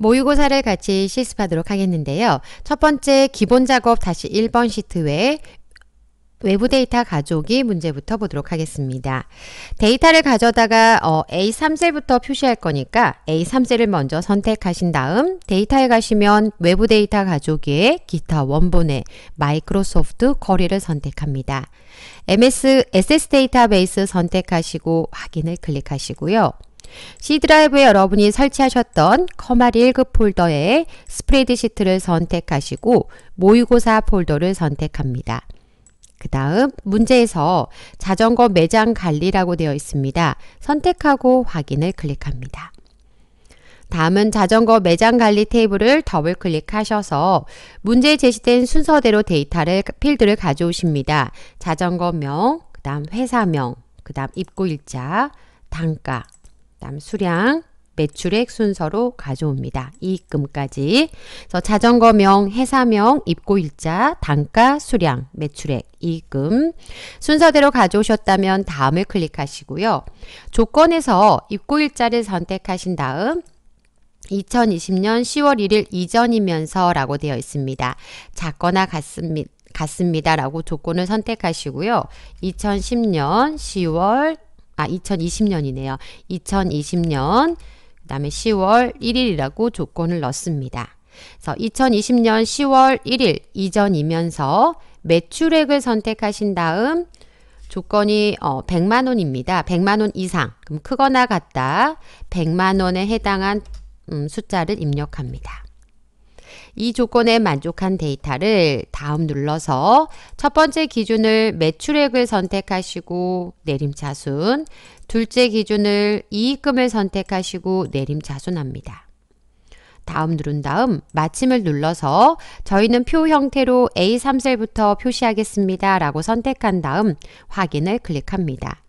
모의고사를 같이 실습하도록 하겠는데요. 첫 번째 기본 작업 다시 1번 시트 외에 외부 데이터 가져오기 문제부터 보도록 하겠습니다. 데이터를 가져다가 어, A3셀부터 표시할 거니까 A3셀을 먼저 선택하신 다음 데이터에 가시면 외부 데이터 가져오기에 기타 원본의 마이크로소프트 거리를 선택합니다. MS, SS 데이터베이스 선택하시고 확인을 클릭하시고요. C드라이브에 여러분이 설치하셨던 커말 1급 폴더에 스프레드시트를 선택하시고 모의고사 폴더를 선택합니다. 그 다음 문제에서 자전거 매장 관리라고 되어 있습니다. 선택하고 확인을 클릭합니다. 다음은 자전거 매장 관리 테이블을 더블 클릭하셔서 문제에 제시된 순서대로 데이터를 필드를 가져오십니다. 자전거명, 그 다음 회사명, 그 다음 입고일자, 단가, 다음 수량, 매출액 순서로 가져옵니다. 이익금까지. 그래서 자전거명, 회사명, 입고일자, 단가, 수량, 매출액, 이익금 순서대로 가져오셨다면 다음을 클릭하시고요. 조건에서 입고일자를 선택하신 다음 2020년 10월 1일 이전이면서 라고 되어 있습니다. 작거나 같습니다. 같습니다라고 조건을 선택하시고요. 2010년 10월 아 2020년이네요. 2020년 그 다음에 10월 1일이라고 조건을 넣습니다. 그래서 2020년 10월 1일 이전이면서 매출액을 선택하신 다음 조건이 어, 100만 원입니다. 100만 원 이상 그럼 크거나 같다 100만 원에 해당한 음, 숫자를 입력합니다. 이 조건에 만족한 데이터를 다음 눌러서 첫 번째 기준을 매출액을 선택하시고 내림차순, 둘째 기준을 이익금을 선택하시고 내림차순합니다. 다음 누른 다음 마침을 눌러서 저희는 표 형태로 A3셀부터 표시하겠습니다 라고 선택한 다음 확인을 클릭합니다.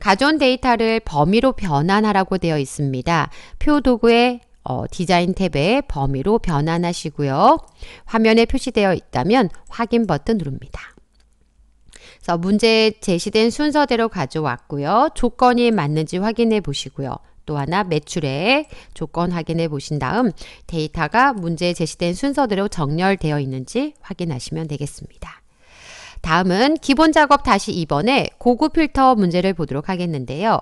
가져 데이터를 범위로 변환하라고 되어 있습니다. 표 도구에 어, 디자인 탭의 범위로 변환하시고요. 화면에 표시되어 있다면 확인 버튼 누릅니다. 그래서 문제 제시된 순서대로 가져왔고요. 조건이 맞는지 확인해 보시고요. 또 하나 매출액 조건 확인해 보신 다음 데이터가 문제 제시된 순서대로 정렬되어 있는지 확인하시면 되겠습니다. 다음은 기본 작업 다시 2번에 고급 필터 문제를 보도록 하겠는데요.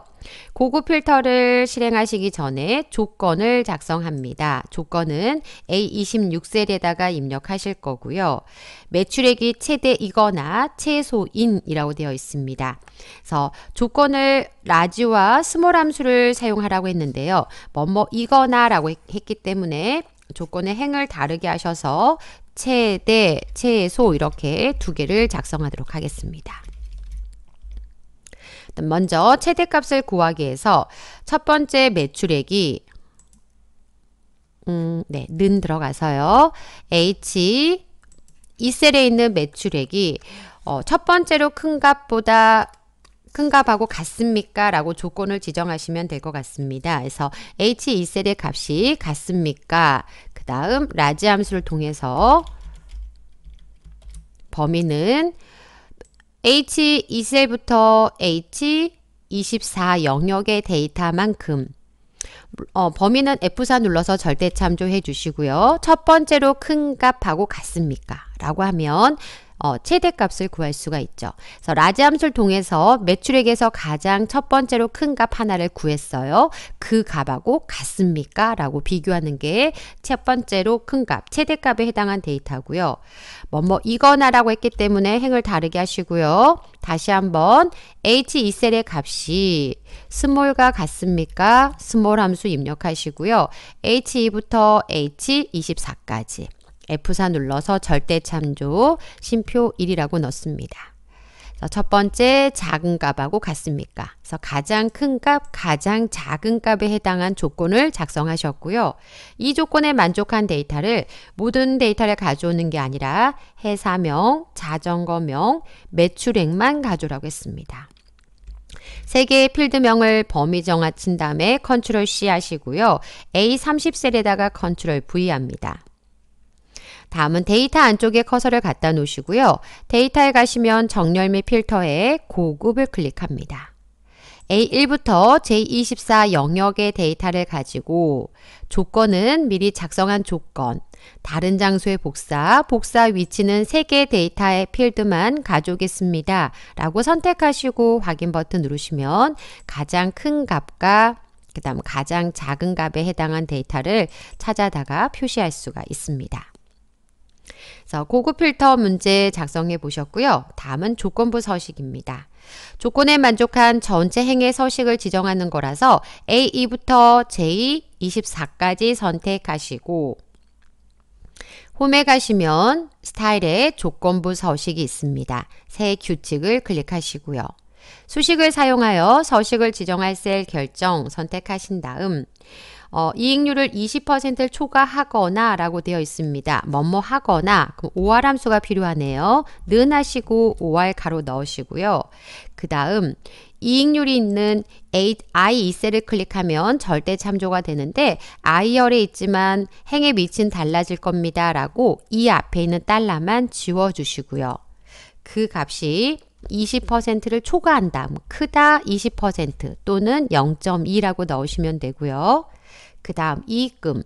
고급 필터를 실행하시기 전에 조건을 작성합니다. 조건은 A26셀에다가 입력하실 거고요. 매출액이 최대이거나 최소인이라고 되어 있습니다. 그래서 조건을 라지와 스몰 함수를 사용하라고 했는데요. 뭐 뭐이거나 라고 했기 때문에 조건의 행을 다르게 하셔서 최대, 최소 이렇게 두 개를 작성하도록 하겠습니다. 먼저 최대값을 구하기 위해서 첫 번째 매출액이 음, 네, 는 들어가서요. H 이 셀에 있는 매출액이 어, 첫 번째로 큰 값보다 큰값하고 같습니까? 라고 조건을 지정하시면 될 것 같습니다. 그래서 H2셀의 e 값이 같습니까? 그 다음 라지 함수를 통해서 범위는 H2셀부터 e H24 e 영역의 데이터만큼 어, 범위는 F4 눌러서 절대 참조해 주시고요. 첫 번째로 큰 값하고 같습니까? 라고 하면 어, 최대값을 구할 수가 있죠. 그래서 라지 함수를 통해서 매출액에서 가장 첫 번째로 큰 값 하나를 구했어요. 그 값하고 같습니까? 라고 비교하는 게 첫 번째로 큰 값, 최대값에 해당한 데이터고요. 뭐뭐 뭐 이거나라고 했기 때문에 행을 다르게 하시고요. 다시 한번 H2셀의 값이 스몰과 같습니까? 스몰 함수 입력하시고요. H2부터 H24까지 F4 눌러서 절대 참조 심표 1이라고 넣습니다. 첫 번째 작은 값하고 같습니까? 그래서 가장 큰 값, 가장 작은 값에 해당한 조건을 작성하셨고요. 이 조건에 만족한 데이터를 모든 데이터를 가져오는 게 아니라 회사명, 자전거명, 매출액만 가져오라고 했습니다. 세 개의 필드명을 범위 정하친 다음에 컨트롤 C 하시고요. A30셀에다가 컨트롤 V 합니다. 다음은 데이터 안쪽에 커서를 갖다 놓으시고요. 데이터에 가시면 정렬 및 필터에 고급을 클릭합니다. A1부터 J24 영역의 데이터를 가지고 조건은 미리 작성한 조건, 다른 장소의 복사, 복사 위치는 3개의 데이터의 필드만 가져오겠습니다. 라고 선택하시고 확인 버튼 누르시면 가장 큰 값과 그 다음 가장 작은 값에 해당한 데이터를 찾아다가 표시할 수가 있습니다. 그래서 고급 필터 문제 작성해 보셨고요. 다음은 조건부 서식입니다. 조건에 만족한 전체 행의 서식을 지정하는 거라서 A2부터 J24까지 선택하시고 홈에 가시면 스타일의 조건부 서식이 있습니다. 새 규칙을 클릭하시고요. 수식을 사용하여 서식을 지정할 셀 결정 선택하신 다음 어, 이익률을 20%를 초과하거나 라고 되어 있습니다. 뭐 뭐 하거나 그럼 OR 함수가 필요하네요. 는 하시고 OR 가로 넣으시고요. 그 다음 이익률이 있는 i 2셀을 클릭하면 절대 참조가 되는데 i열에 있지만 행의 밑은 달라질 겁니다 라고 이 앞에 있는 달러만 지워주시고요. 그 값이 20%를 초과한다. 크다 20% 또는 0.2라고 넣으시면 되고요. 그 다음 이익금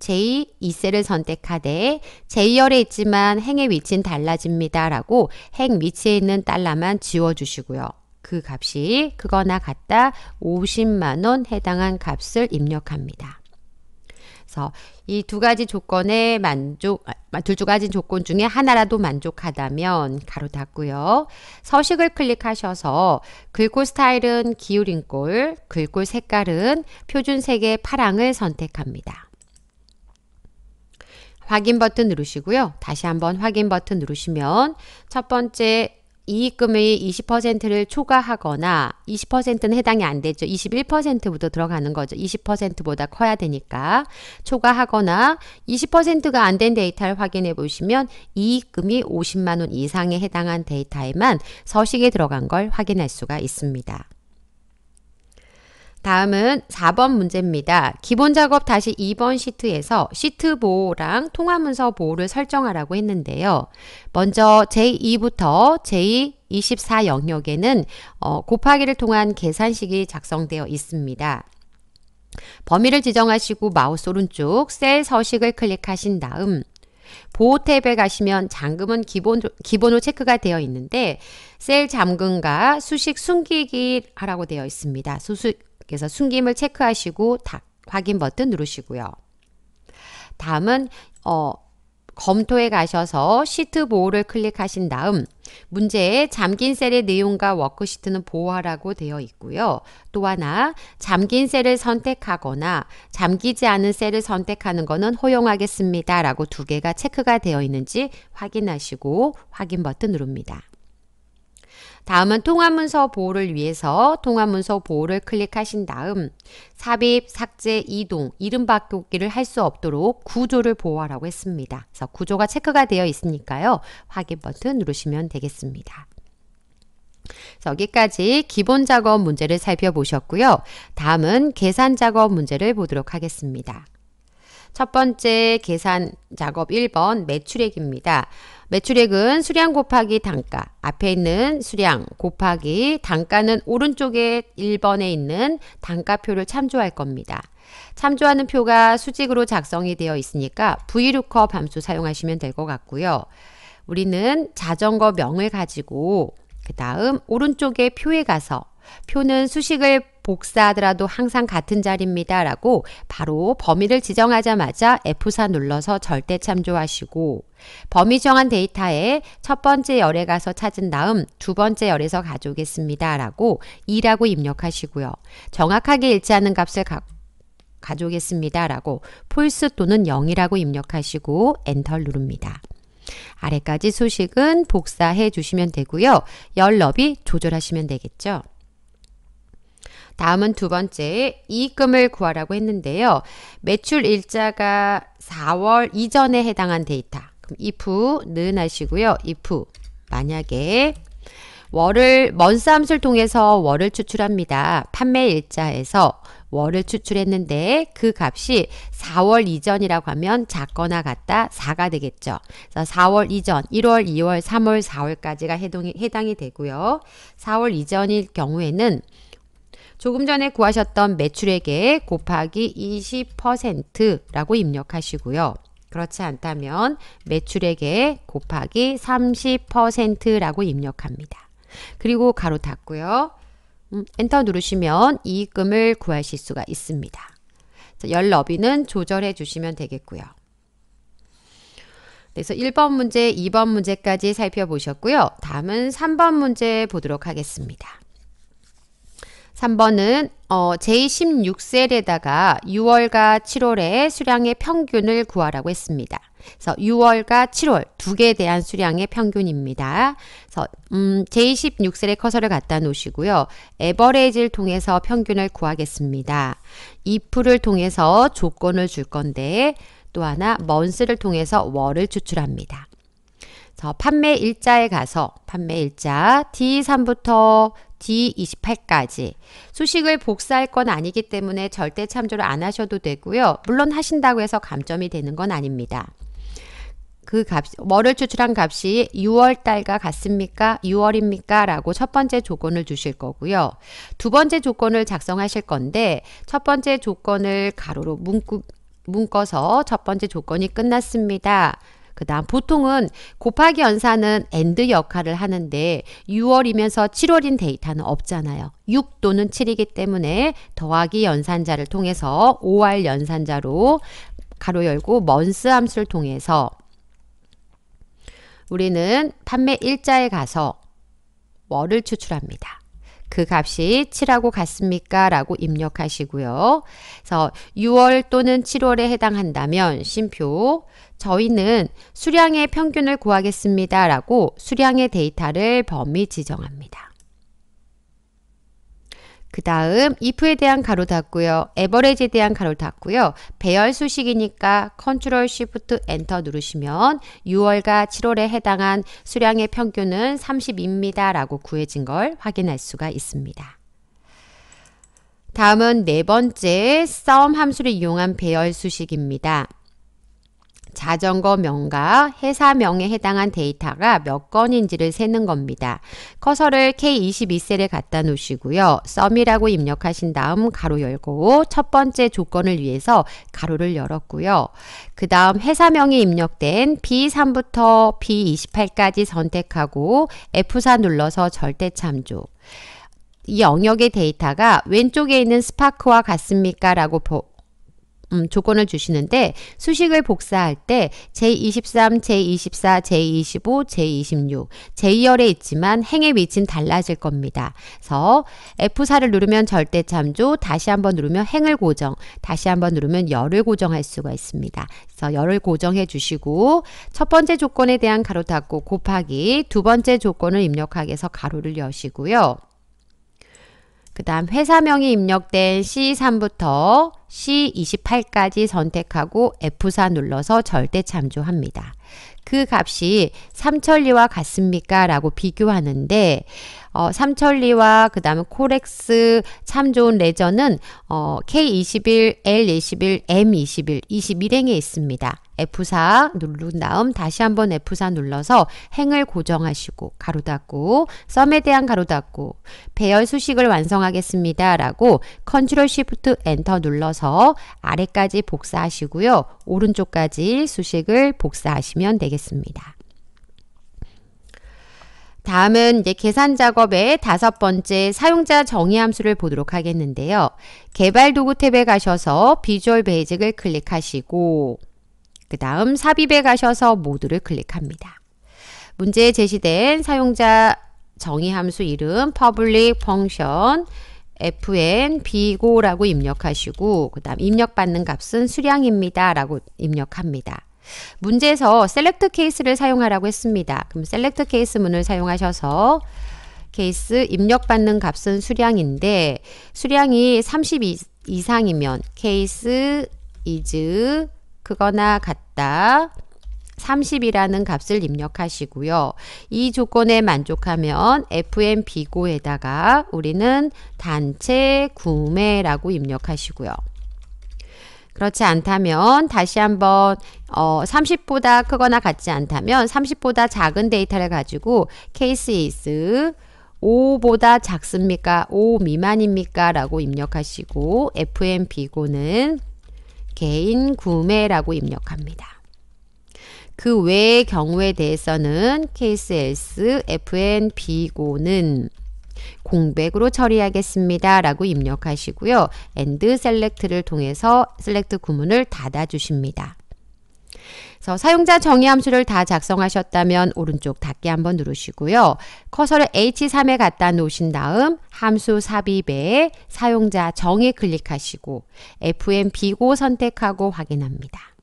제2이세를 선택하되 제2열에 있지만 행의 위치는 달라집니다. 라고 행 위치에 있는 달러만 지워주시고요. 그 값이 그거나 같다 50만원 해당한 값을 입력합니다. 그래서 이두 가지 조건에 만족, 아, 둘두 가지 조건 중에 하나라도 만족하다면 가로 닫고요. 서식을 클릭하셔서 글꼴 스타일은 기울인 꼴, 글꼴 색깔은 표준색의 파랑을 선택합니다. 확인 버튼 누르시고요. 다시 한번 확인 버튼 누르시면 첫 번째 이익금의 20%를 초과하거나 20%는 해당이 안 되죠. 21%부터 들어가는 거죠. 20%보다 커야 되니까 초과하거나 20%가 안 된 데이터를 확인해 보시면 이익금이 50만원 이상에 해당한 데이터에만 서식에 들어간 걸 확인할 수가 있습니다. 다음은 4번 문제입니다. 기본 작업 다시 2번 시트에서 시트 보호랑 통합 문서 보호를 설정하라고 했는데요. 먼저 제2부터 제24 영역에는 어, 곱하기를 통한 계산식이 작성되어 있습니다. 범위를 지정하시고 마우스 오른쪽 셀 서식을 클릭하신 다음 보호 탭에 가시면 잠금은 기본, 기본으로 체크가 되어 있는데 셀 잠금과 수식 숨기기 하라고 되어 있습니다. 수식, 그래서 숨김을 체크하시고 닭 확인 버튼 누르시고요. 다음은 어, 검토에 가셔서 시트 보호를 클릭하신 다음 문제에 잠긴 셀의 내용과 워크시트는 보호하라고 되어 있고요. 또 하나 잠긴 셀을 선택하거나 잠기지 않은 셀을 선택하는 것은 허용하겠습니다. 라고 두 개가 체크가 되어 있는지 확인하시고 확인 버튼 누릅니다. 다음은 통합문서 보호를 위해서 통합문서 보호를 클릭하신 다음 삽입, 삭제, 이동, 이름 바꾸기를 할 수 없도록 구조를 보호하라고 했습니다. 그래서 구조가 체크가 되어 있으니까요. 확인 버튼 누르시면 되겠습니다. 여기까지 기본 작업 문제를 살펴보셨고요. 다음은 계산 작업 문제를 보도록 하겠습니다. 첫 번째 계산 작업 1번 매출액입니다. 매출액은 수량 곱하기 단가 앞에 있는 수량 곱하기 단가는 오른쪽에 1번에 있는 단가표를 참조할 겁니다. 참조하는 표가 수직으로 작성이 되어 있으니까 VLOOKUP 함수 사용하시면 될 것 같고요. 우리는 자전거 명을 가지고 그 다음 오른쪽에 표에 가서 표는 수식을 복사하더라도 항상 같은 자리입니다. 라고 바로 범위를 지정하자마자 F4 눌러서 절대 참조하시고 범위 정한 데이터에 첫 번째 열에 가서 찾은 다음 두 번째 열에서 가져오겠습니다. 라고 2라고 입력하시고요. 정확하게 일치하는 값을 가, 가져오겠습니다. 라고 폴스 또는 0이라고 입력하시고 엔터를 누릅니다. 아래까지 수식은 복사해 주시면 되고요. 열 너비 조절하시면 되겠죠. 다음은 두 번째 이익금을 구하라고 했는데요. 매출 일자가 4월 이전에 해당한 데이터. 그럼 if는 하시고요. if 만약에 월을 먼싸움을 통해서 월을 추출합니다. 판매 일자에서 월을 추출했는데 그 값이 4월 이전이라고 하면 작거나 같다 4가 되겠죠. 그래서 4월 이전 1월, 2월, 3월, 4월까지가 해당이 되고요. 4월 이전일 경우에는 조금 전에 구하셨던 매출액에 곱하기 20%라고 입력하시고요. 그렇지 않다면 매출액에 곱하기 30%라고 입력합니다. 그리고 가로 닫고요. 음, 엔터 누르시면 이익금을 구하실 수가 있습니다. 열 너비는 조절해 주시면 되겠고요. 그래서 1번 문제, 2번 문제까지 살펴보셨고요. 다음은 3번 문제 보도록 하겠습니다. 3번은 어, 제16셀에다가 6월과 7월의 수량의 평균을 구하라고 했습니다. 그래서 6월과 7월 두 개에 대한 수량의 평균입니다. 그래서 음, 제26셀에 커서를 갖다 놓으시고요. 에버레이지를 통해서 평균을 구하겠습니다. if를 통해서 조건을 줄 건데 또 하나 먼스를 통해서 월을 추출합니다. 판매 일자에 가서 판매 일자 D3부터 D28까지 수식을 복사할 건 아니기 때문에 절대 참조를 안 하셔도 되고요. 물론 하신다고 해서 감점이 되는 건 아닙니다. 그 값, 뭐를 추출한 값이 6월달과 같습니까? 6월입니까? 라고 첫 번째 조건을 주실 거고요. 두 번째 조건을 작성하실 건데, 첫 번째 조건을 가로로 문구, 문꺼서첫 번째 조건이 끝났습니다. 그 다음 보통은 곱하기 연산은 AND 역할을 하는데 6월이면서 7월인 데이터는 없잖아요. 6 또는 7이기 때문에 더하기 연산자를 통해서 5알 연산자로 가로 열고 먼스 함수를 통해서 우리는 판매 일자에 가서 월을 추출합니다. 그 값이 7하고 같습니까? 라고 입력하시고요. 그래서 6월 또는 7월에 해당한다면 심표 저희는 수량의 평균을 구하겠습니다. 라고 수량의 데이터를 범위 지정합니다. 그 다음 if에 대한 가로 닫고요. a v e r a g e 에 대한 가로 닫고요. 배열 수식이니까 컨트롤 쉬프트 엔터 누르시면 6월과 7월에 해당한 수량의 평균은 30입니다. 라고 구해진 걸 확인할 수가 있습니다. 다음은 네 번째 sum 함수를 이용한 배열 수식입니다. 자전거 명과 회사명에 해당한 데이터가 몇 건인지를 세는 겁니다. 커서를 K22셀에 갖다 놓으시고요. 썸이라고 입력하신 다음 가로 열고 첫 번째 조건을 위해서 가로를 열었고요. 그 다음 회사명이 입력된 B3부터 B28까지 선택하고 F4 눌러서 절대참조 이 영역의 데이터가 왼쪽에 있는 스파크와 같습니까? 라고 음, 조건을 주시는데 수식을 복사할 때 제23, 제24, 제25, 제26, 제2열에 있지만 행의 위치는 달라질 겁니다. 그래서 F4를 누르면 절대 참조, 다시 한번 누르면 행을 고정, 다시 한번 누르면 열을 고정할 수가 있습니다. 그래서 열을 고정해 주시고 첫 번째 조건에 대한 가로 닫고 곱하기 두 번째 조건을 입력하기 해서 가로를 여시고요. 그 다음 회사명이 입력된 C3부터 C28까지 선택하고 F4 눌러서 절대 참조합니다. 그 값이 삼천리와 같습니까? 라고 비교하는데 어, 삼천리와 그 다음에 코렉스 참 좋은 레저는 어, K21, L21, M21, 21행에 있습니다. F4 누른 다음 다시 한번 F4 눌러서 행을 고정하시고 가로 닫고 썸에 대한 가로 닫고 배열 수식을 완성하겠습니다. 라고 컨트롤 쉬프트 엔터 눌러서 아래까지 복사하시고요. 오른쪽까지 수식을 복사하시면 되겠습니다. 다음은 이제 계산 작업의 다섯 번째 사용자 정의 함수를 보도록 하겠는데요. 개발 도구 탭에 가셔서 비주얼 베이직을 클릭하시고 그 다음 삽입에 가셔서 모두를 클릭합니다. 문제에 제시된 사용자 정의 함수 이름 public function fn 비고라고 입력하시고 그 다음 입력받는 값은 수량입니다 라고 입력합니다. 문제에서 셀렉트 케이스를 사용하라고 했습니다. 그럼 셀렉트 케이스 문을 사용하셔서 케이스 입력받는 값은 수량인데 수량이 32 이상이면 케이스 is 그거나 같다 30이라는 값을 입력하시고요. 이 조건에 만족하면 FM비고에다가 우리는 단체 구매라고 입력하시고요. 그렇지 않다면 다시 한번 어, 30보다 크거나 같지 않다면 30보다 작은 데이터를 가지고 케이스 이스 5보다 작습니까? 5 미만입니까? 라고 입력하시고 FM비고는 개인 구매라고 입력합니다. 그 외의 경우에 대해서는 케이스 S, FNB고는 공백으로 처리하겠습니다. 라고 입력하시고요. and select를 통해서 select 구문을 닫아주십니다. 그래서 사용자 정의 함수를 다 작성하셨다면 오른쪽 닫기 한번 누르시고요. 커서를 H3에 갖다 놓으신 다음 함수 삽입에 사용자 정의 클릭하시고 FM 비고 선택하고 확인합니다.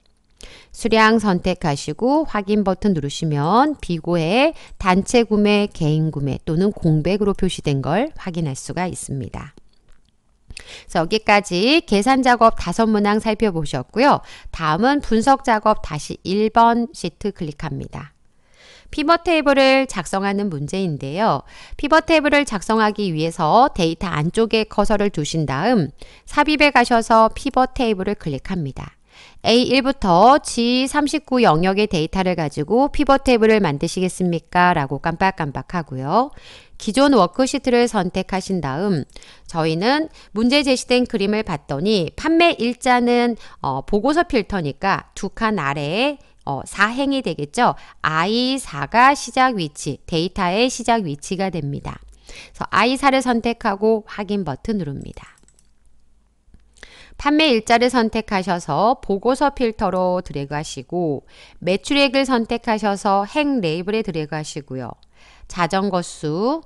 수량 선택하시고 확인 버튼 누르시면 비고에 단체 구매, 개인 구매 또는 공백으로 표시된 걸 확인할 수가 있습니다. 여기까지 계산 작업 다섯 문항 살펴보셨고요. 다음은 분석 작업 다시 1번 시트 클릭합니다. 피벗 테이블을 작성하는 문제인데요. 피벗 테이블을 작성하기 위해서 데이터 안쪽에 커서를 두신 다음 삽입에 가셔서 피벗 테이블을 클릭합니다. A1부터 G39 영역의 데이터를 가지고 피벗 테이블을 만드시겠습니까? 라고 깜빡깜빡 하고요. 기존 워크시트를 선택하신 다음 저희는 문제 제시된 그림을 봤더니 판매 일자는 어, 보고서 필터니까 두 칸 아래에 어, 4행이 되겠죠. I4가 시작 위치, 데이터의 시작 위치가 됩니다. 그래서 I4를 선택하고 확인 버튼 누릅니다. 판매 일자를 선택하셔서 보고서 필터로 드래그 하시고 매출액을 선택하셔서 행 레이블에 드래그 하시고요. 자전거 수,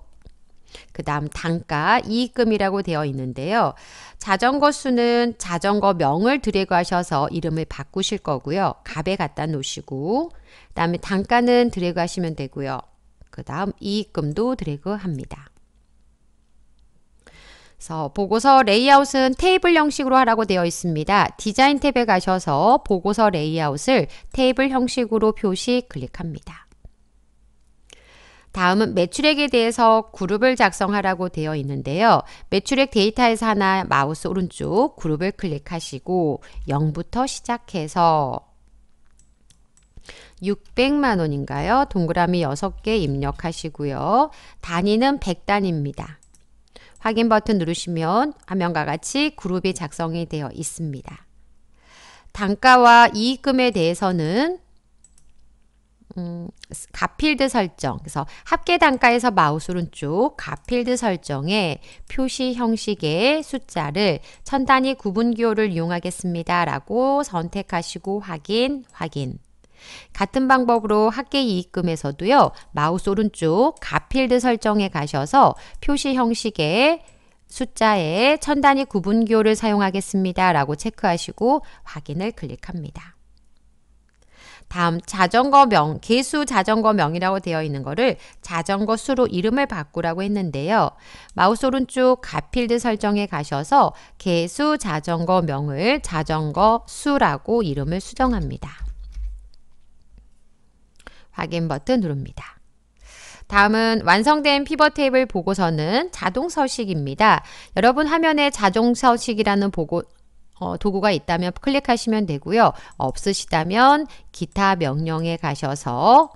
그 다음 단가, 이익금이라고 되어 있는데요. 자전거 수는 자전거 명을 드래그 하셔서 이름을 바꾸실 거고요. 갑에 갖다 놓으시고 그 다음에 단가는 드래그 하시면 되고요. 그 다음 이익금도 드래그 합니다. 그래서 보고서 레이아웃은 테이블 형식으로 하라고 되어 있습니다. 디자인 탭에 가셔서 보고서 레이아웃을 테이블 형식으로 표시 클릭합니다. 다음은 매출액에 대해서 그룹을 작성하라고 되어 있는데요. 매출액 데이터에서 하나 마우스 오른쪽 그룹을 클릭하시고 0부터 시작해서 600만원인가요? 동그라미 6개 입력하시고요. 단위는 100단입니다. 확인 버튼 누르시면 화면과 같이 그룹이 작성이 되어 있습니다. 단가와 이익금에 대해서는 음, 가필드 설정, 그래서 합계 단가에서 마우스 오른쪽 가필드 설정에 표시 형식의 숫자를 천 단위 구분 기호를 이용하겠습니다. 라고 선택하시고 확인, 확인. 같은 방법으로 학계 이익금에서도요. 마우스 오른쪽 가필드 설정에 가셔서 표시 형식의 숫자에 천 단위 구분기호를 사용하겠습니다. 라고 체크하시고 확인을 클릭합니다. 다음 자전거 명, 개수 자전거 명이라고 되어 있는 거를 자전거 수로 이름을 바꾸라고 했는데요. 마우스 오른쪽 가필드 설정에 가셔서 개수 자전거 명을 자전거 수라고 이름을 수정합니다. 확인 버튼 누릅니다. 다음은 완성된 피벗 테이블 보고서는 자동 서식입니다. 여러분 화면에 자동 서식이라는 보고, 어, 도구가 있다면 클릭하시면 되고요. 없으시다면 기타 명령에 가셔서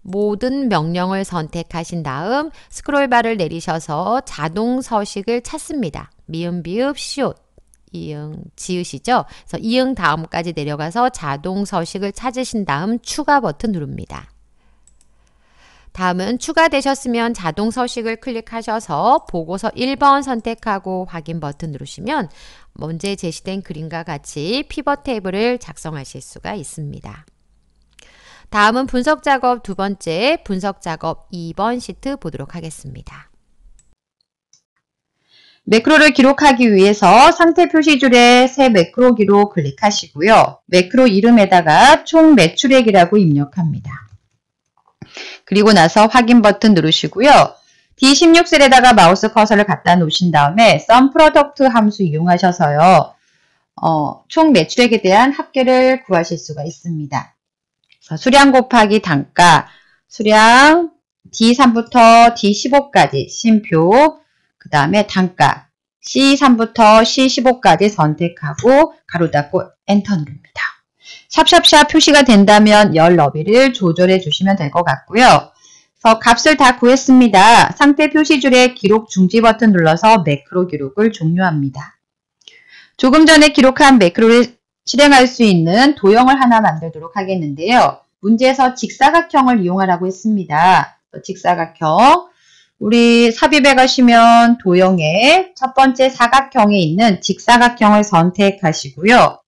모든 명령을 선택하신 다음 스크롤바를 내리셔서 자동 서식을 찾습니다. 미음, 비읍, 시옷. 이응 지읒이죠. 그래서 이응 다음까지 내려가서 자동 서식을 찾으신 다음 추가 버튼 누릅니다. 다음은 추가되셨으면 자동 서식을 클릭하셔서 보고서 1번 선택하고 확인 버튼 누르시면 문제 제시된 그림과 같이 피벗 테이블을 작성하실 수가 있습니다. 다음은 분석 작업 두 번째 분석 작업 2번 시트 보도록 하겠습니다. 매크로를 기록하기 위해서 상태 표시줄에 새 매크로 기록 클릭하시고요. 매크로 이름에다가 총 매출액이라고 입력합니다. 그리고 나서 확인 버튼 누르시고요. D16셀에다가 마우스 커서를 갖다 놓으신 다음에 썸 프로덕트 함수 이용하셔서요. 어, 총 매출액에 대한 합계를 구하실 수가 있습니다. 수량 곱하기 단가, 수량 D3부터 D15까지, 심표, 그 다음에 단가 C3부터 C15까지 선택하고 가로 닫고 엔터 누릅니다. 샵샵샵 표시가 된다면 열 너비를 조절해 주시면 될 것 같고요. 그래서 값을 다 구했습니다. 상태 표시줄에 기록 중지 버튼 눌러서 매크로 기록을 종료합니다. 조금 전에 기록한 매크로를 실행할 수 있는 도형을 하나 만들도록 하겠는데요. 문제에서 직사각형을 이용하라고 했습니다. 직사각형 우리 삽입에 가시면 도형의 첫 번째 사각형에 있는 직사각형을 선택하시고요.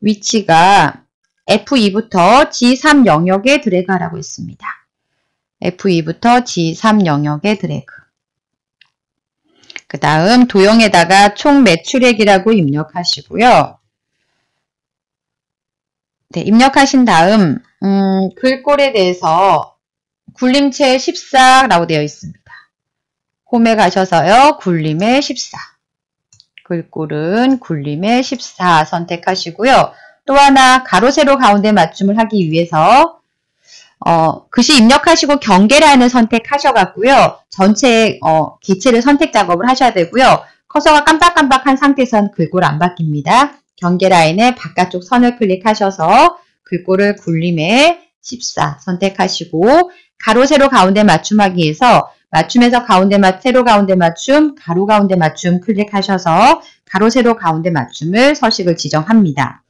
위치가 F2부터 G3 영역에 드래그하라고 있습니다. F2부터 G3 영역에 드래그. 그 다음 도형에다가 총 매출액이라고 입력하시고요. 네, 입력하신 다음 음, 글꼴에 대해서 굴림체 14라고 되어 있습니다. 홈에 가셔서요. 굴림의 14. 글꼴은 굴림의 14 선택하시고요. 또 하나 가로 세로 가운데 맞춤을 하기 위해서 어, 글씨 입력하시고 경계라는 선택하셔갖고요. 전체 어, 기체를 선택 작업을 하셔야 되고요. 커서가 깜빡깜빡한 상태선 글꼴 안 바뀝니다. 경계 라인의 바깥쪽 선을 클릭하셔서 글꼴을 굴림에 14 선택하시고 가로 세로 가운데 맞춤하기 위해서 맞춤에서 가운데 맞, 세로 가운데 맞춤, 가로 가운데 맞춤 클릭하셔서 가로 세로 가운데 맞춤을 서식을 지정합니다.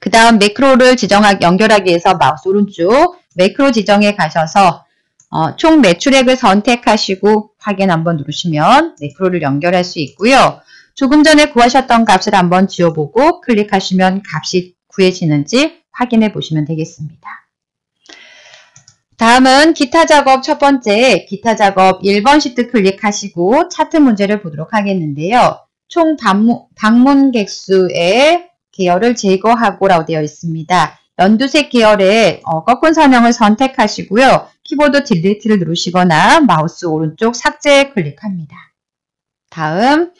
그 다음 매크로를 지정하기 연결하기 위해서 마우스 오른쪽 매크로 지정에 가셔서 어, 총 매출액을 선택하시고 확인 한번 누르시면 매크로를 연결할 수 있고요. 조금 전에 구하셨던 값을 한번 지워보고 클릭하시면 값이 구해지는지 확인해 보시면 되겠습니다. 다음은 기타 작업 첫 번째 기타 작업 1번 시트 클릭하시고 차트 문제를 보도록 하겠는데요. 총 방문, 객수의 계열을 제거하고 라고 되어 있습니다. 연두색 계열의 어, 꺾은 선형을 선택하시고요. 키보드 딜리트를 누르시거나 마우스 오른쪽 삭제 클릭합니다. 다음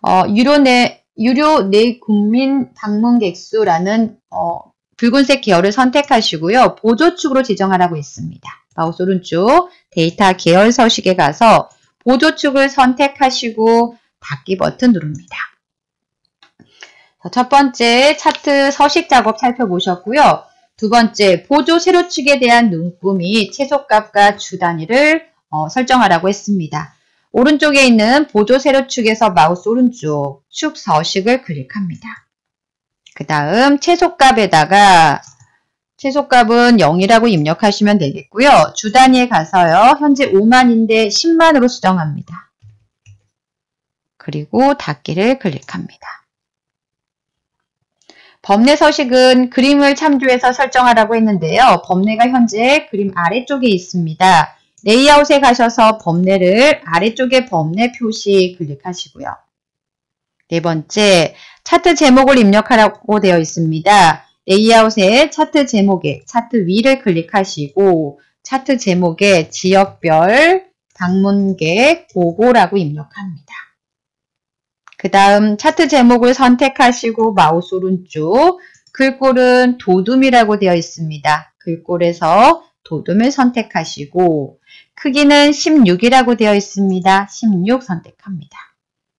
어, 유료 내 유료 내 국민 방문 객수라는 어, 붉은색 계열을 선택하시고요. 보조축으로 지정하라고 있습니다. 마우스 오른쪽 데이터 계열 서식에 가서 보조축을 선택하시고 닫기 버튼 누릅니다. 첫 번째 차트 서식 작업 살펴보셨고요. 두 번째 보조 세로축에 대한 눈금이 최소값과 주 단위를 어, 설정하라고 했습니다. 오른쪽에 있는 보조 세로축에서 마우스 오른쪽 축 서식을 클릭합니다. 그 다음 최소값에다가 최소값은 0이라고 입력하시면 되겠고요. 주 단위에 가서요. 현재 5만인데 10만으로 수정합니다. 그리고 닫기를 클릭합니다. 범례 서식은 그림을 참조해서 설정하라고 했는데요. 범례가 현재 그림 아래쪽에 있습니다. 레이아웃에 가셔서 범례를 아래쪽에 범례 표시 클릭하시고요. 네 번째, 차트 제목을 입력하라고 되어 있습니다. 레이아웃의 차트 제목에 차트 위를 클릭하시고 차트 제목에 지역별 방문객 보고라고 입력합니다. 그 다음 차트 제목을 선택하시고 마우스 오른쪽 글꼴은 도둠이라고 되어 있습니다. 글꼴에서 도둠을 선택하시고 크기는 16이라고 되어 있습니다. 16 선택합니다.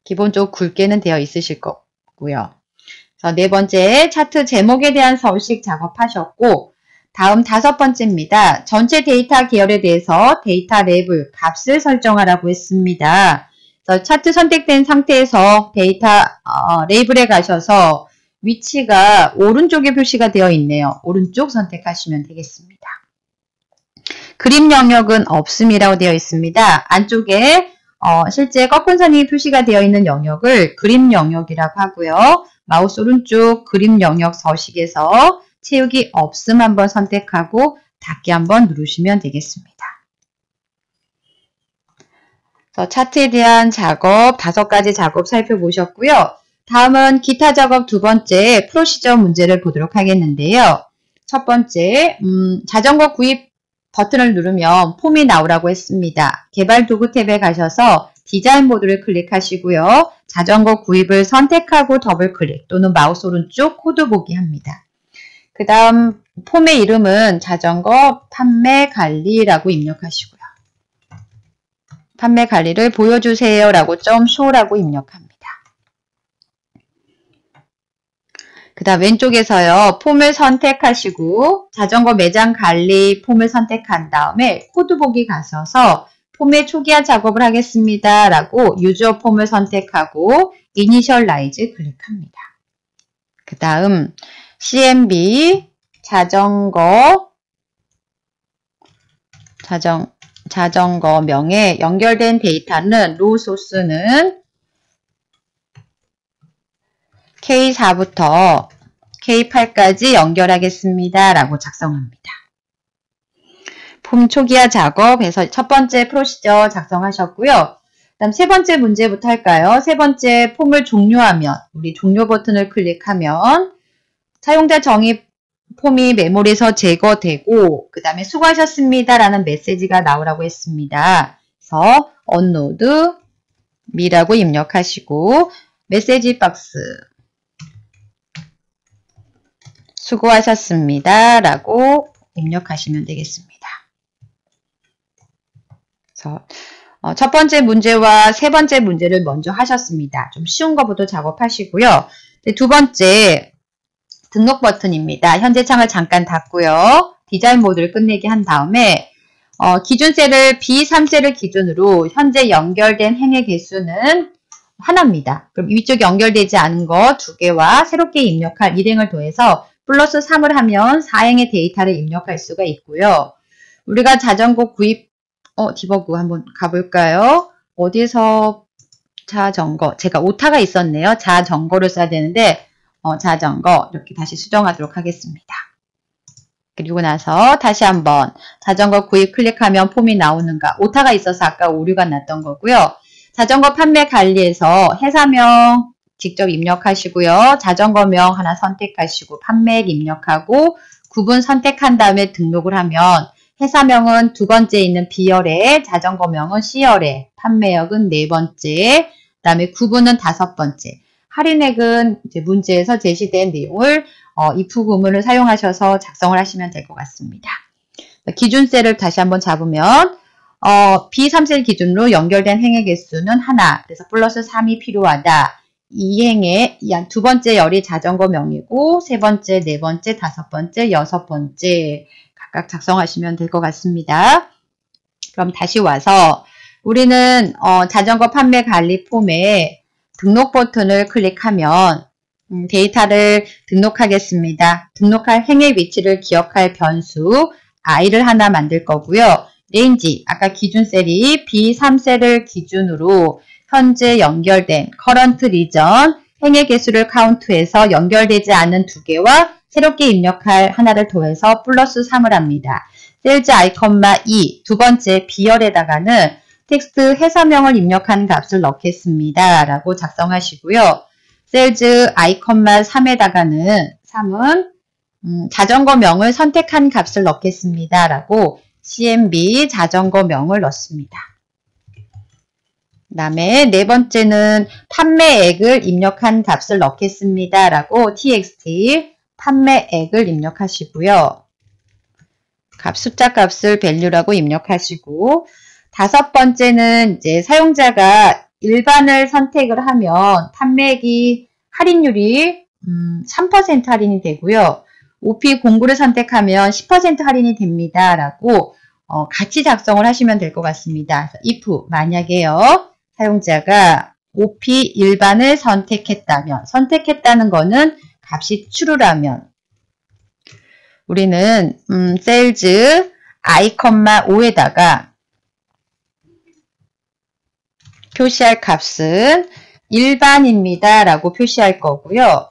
기본적으로 굵게는 되어 있으실 거고 하셨고요. 네 번째 차트 제목에 대한 서식 작업하셨고 다음 다섯 번째입니다. 전체 데이터 계열에 대해서 데이터 랩을 값을 설정하라고 했습니다. 차트 선택된 상태에서 데이터 어, 레이블에 가셔서 위치가 오른쪽에 표시가 되어 있네요. 오른쪽 선택하시면 되겠습니다. 그림 영역은 없음이라고 되어 있습니다. 안쪽에 어, 실제 꺾은 선이 표시가 되어 있는 영역을 그림 영역이라고 하고요. 마우스 오른쪽 그림 영역 서식에서 채우기 없음 한번 선택하고 닫기 한번 누르시면 되겠습니다. 차트에 대한 작업 다섯 가지 작업 살펴보셨고요. 다음은 기타 작업 두 번째 프로시저 문제를 보도록 하겠는데요. 첫 번째, 음, 자전거 구입 버튼을 누르면 폼이 나오라고 했습니다. 개발 도구 탭에 가셔서 디자인 모드를 클릭하시고요. 자전거 구입을 선택하고 더블클릭 또는 마우스 오른쪽 코드 보기 합니다. 그 다음 폼의 이름은 자전거 판매 관리라고 입력하시고요. 판매 관리를 보여주세요 라고 점쇼라고 입력합니다. 그 다음 왼쪽에서요. 폼을 선택하시고 자전거 매장 관리 폼을 선택한 다음에 코드 보기 가셔서 폼의 초기화 작업을 하겠습니다. 라고 유저 폼을 선택하고 이니셜라이즈 클릭합니다. 그 다음 CMB 자전거 자전, 자전거 명에 연결된 데이터는 로 소스는 K4부터 K8까지 연결하겠습니다. 라고 작성합니다. 봄 초기화 작업에서 첫 번째 프로시저 작성하셨고요. 그 다음 세 번째 문제부터 할까요? 세 번째 폼을 종료하면 우리 종료 버튼을 클릭하면 사용자 정의 폼이 메모리에서 제거되고 그 다음에 수고하셨습니다 라는 메시지가 나오라고 했습니다. 그래서 언로드 미라고 입력하시고 메시지 박스 수고하셨습니다. 라고 입력하시면 되겠습니다. 그래서 어, 첫 번째 문제와 세 번째 문제를 먼저 하셨습니다. 좀 쉬운 것부터 작업하시고요. 두 번째 등록 버튼입니다. 현재 창을 잠깐 닫고요. 디자인 모드를 끝내기 한 다음에 어, 기준세를 b 3세를 기준으로 현재 연결된 행의 개수는 하나입니다. 그럼 위쪽 에 연결되지 않은 거 두 개와 새롭게 입력할 일행을 더해서 플러스 3을 하면 4행의 데이터를 입력할 수가 있고요. 우리가 자전거 구입, 어, 디버그 한번 가볼까요? 어디서 자전거, 제가 오타가 있었네요. 자전거를 써야 되는데 어, 자전거 이렇게 다시 수정하도록 하겠습니다. 그리고 나서 다시 한번 자전거 구입 클릭하면 폼이 나오는가 오타가 있어서 아까 오류가 났던 거고요. 자전거 판매 관리에서 회사명 직접 입력하시고요. 자전거명 하나 선택하시고 판매액 입력하고 구분 선택한 다음에 등록을 하면 회사명은 두 번째 있는 B열에 자전거명은 C열에 판매역은네 번째 그 다음에 구분은 다섯 번째 할인액은 문제에서 제시된 내용을 어, if 구문을 사용하셔서 작성을 하시면 될 것 같습니다. 기준세를 다시 한번 잡으면 어, B3셀 기준으로 연결된 행의 개수는 하나, 그래서 플러스 3이 필요하다. 이행의 두 번째 열이 자전거 명이고 세 번째, 네 번째, 다섯 번째, 여섯 번째 각각 작성하시면 될 것 같습니다. 그럼 다시 와서 우리는 어, 자전거 판매 관리 폼에 등록 버튼을 클릭하면 음, 데이터를 등록하겠습니다. 등록할 행의 위치를 기억할 변수 i를 하나 만들 거고요. 레인지, 아까 기준 셀이 B3셀을 기준으로 현재 연결된 current region 행의 개수를 카운트해서 연결되지 않은 두 개와 새롭게 입력할 하나를 더해서 플러스 3을 합니다. 셀즈 아이컨마 2, e 두 번째 비열에다가는 텍스트 해서명을 입력한 값을 넣겠습니다. 라고 작성하시고요. 셀즈 아이컨마 3에다가는 3은 음, 자전거명을 선택한 값을 넣겠습니다. 라고 CMB 자전거명을 넣습니다. 그 다음에 네 번째는 판매액을 입력한 값을 넣겠습니다. 라고 txt 판매액을 입력하시고요. 값 숫자 값을 value라고 입력하시고 다섯 번째는 이제 사용자가 일반을 선택을 하면 판매액이 할인율이 3% 음, 할인이 되고요. OP 공구를 선택하면 10% 할인이 됩니다. 라고 어, 같이 작성을 하시면 될 것 같습니다. if 만약에요. 사용자가 OP 일반을 선택했다면 선택했다는 거는 값이 true라면 우리는 음, sales i, 5에다가 표시할 값은 일반입니다 라고 표시할 거고요.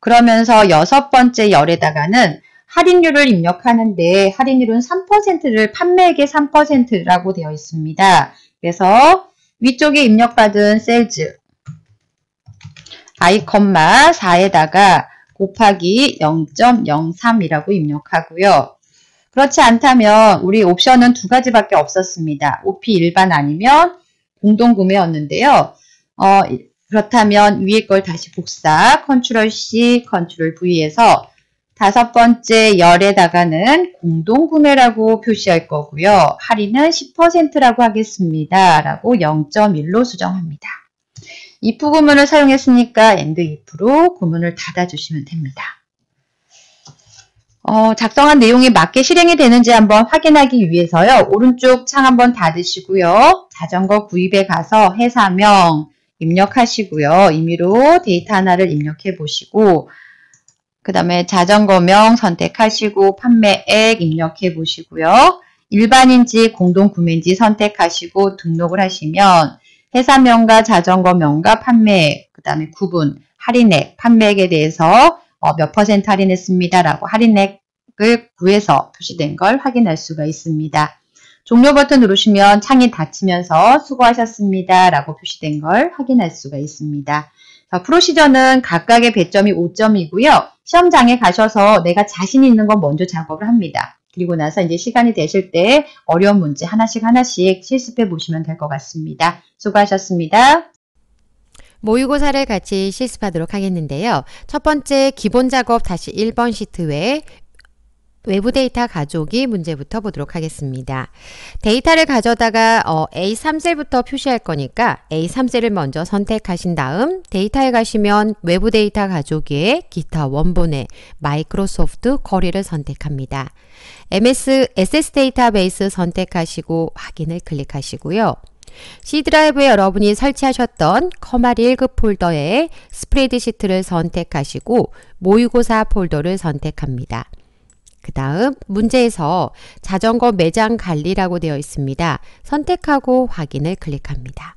그러면서 여섯 번째 열에다가는 할인율을 입력하는데 할인율은 3%를 판매액의 3%라고 되어 있습니다. 그래서 위쪽에 입력받은 셀즈 아이컴마 4에다가 곱하기 0.03이라고 입력하고요. 그렇지 않다면 우리 옵션은 두 가지밖에 없었습니다. OP 일반 아니면 공동구매였는데요. 어, 그렇다면 위에 걸 다시 복사, 컨트롤 C, 컨트롤 V에서 다섯 번째 열에다가는 공동구매라고 표시할 거고요. 할인은 10%라고 하겠습니다. 라고 0.1로 수정합니다. if 구문을 사용했으니까 and if로 구문을 닫아주시면 됩니다. 어, 작성한 내용이 맞게 실행이 되는지 한번 확인하기 위해서요. 오른쪽 창 한번 닫으시고요. 자전거 구입에 가서 회사명 입력하시고요. 임의로 데이터 하나를 입력해 보시고 그 다음에 자전거명 선택하시고 판매액 입력해 보시고요. 일반인지 공동구매인지 선택하시고 등록을 하시면 회사명과 자전거명과 판매액, 그 다음에 구분, 할인액, 판매액에 대해서 어, 몇 퍼센트 할인했습니다라고 할인액을 구해서 표시된 걸 확인할 수가 있습니다. 종료 버튼 누르시면 창이 닫히면서 수고하셨습니다라고 표시된 걸 확인할 수가 있습니다. 자, 어, 프로시저는 각각의 배점이 5점이고요. 시험장에 가셔서 내가 자신 있는 건 먼저 작업을 합니다. 그리고 나서 이제 시간이 되실 때 어려운 문제 하나씩 하나씩 실습해 보시면 될 것 같습니다. 수고하셨습니다. 모의고사를 같이 실습하도록 하겠는데요. 첫 번째 기본 작업 다시 1번 시트 외에 외부 데이터 가족이 문제부터 보도록 하겠습니다. 데이터를 가져다가 어, A3셀부터 표시할 거니까 A3셀을 먼저 선택하신 다음 데이터에 가시면 외부 데이터 가져오기타 원본의 마이크로소프트 거리를 선택합니다. MS SS 데이터베이스 선택하시고 확인을 클릭하시고요. C 드라이브에 여러분이 설치하셨던 커마 1급 폴더에 스프레드시트를 선택하시고 모의고사 폴더를 선택합니다. 그 다음 문제에서 자전거 매장 관리라고 되어 있습니다. 선택하고 확인을 클릭합니다.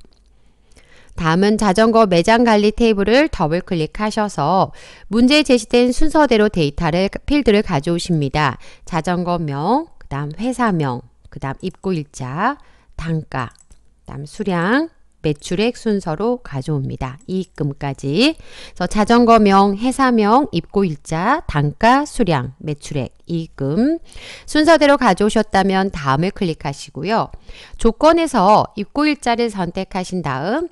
다음은 자전거 매장 관리 테이블을 더블 클릭하셔서 문제에 제시된 순서대로 데이터를 필드를 가져오십니다. 자전거명, 그 다음 회사명, 그 다음 입고일자, 단가, 그 다음 수량, 매출액 순서로 가져옵니다. 이익금까지. 그래서 자전거명, 회사명, 입고일자, 단가, 수량, 매출액, 이익금 순서대로 가져오셨다면 다음을 클릭하시고요. 조건에서 입고일자를 선택하신 다음